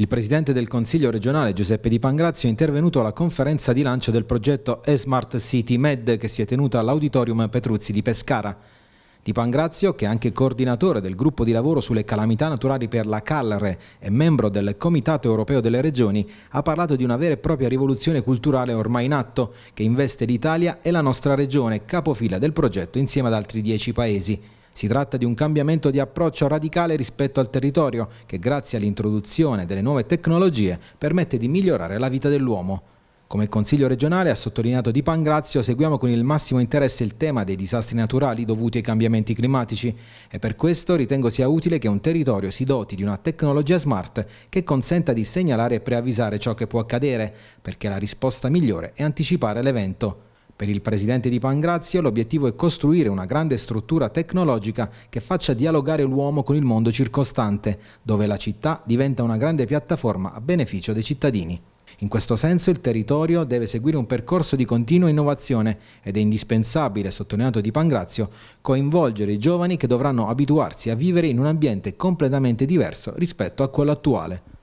Il presidente del Consiglio regionale Giuseppe Di Pangrazio è intervenuto alla conferenza di lancio del progetto E-Smart City Med che si è tenuta all'Auditorium Petruzzi di Pescara. Di Pangrazio, che è anche coordinatore del gruppo di lavoro sulle calamità naturali per la Calre e membro del Comitato europeo delle regioni, ha parlato di una vera e propria rivoluzione culturale ormai in atto che investe l'Italia e la nostra regione, capofila del progetto insieme ad altri dieci paesi. Si tratta di un cambiamento di approccio radicale rispetto al territorio che grazie all'introduzione delle nuove tecnologie permette di migliorare la vita dell'uomo. Come il Consiglio regionale ha sottolineato Di Pangrazio, seguiamo con il massimo interesse il tema dei disastri naturali dovuti ai cambiamenti climatici e per questo ritengo sia utile che un territorio si doti di una tecnologia smart che consenta di segnalare e preavvisare ciò che può accadere, perché la risposta migliore è anticipare l'evento. Per il presidente di Pangrazio l'obiettivo è costruire una grande struttura tecnologica che faccia dialogare l'uomo con il mondo circostante, dove la città diventa una grande piattaforma a beneficio dei cittadini. In questo senso il territorio deve seguire un percorso di continua innovazione ed è indispensabile, sottolineato di Pangrazio, coinvolgere i giovani che dovranno abituarsi a vivere in un ambiente completamente diverso rispetto a quello attuale.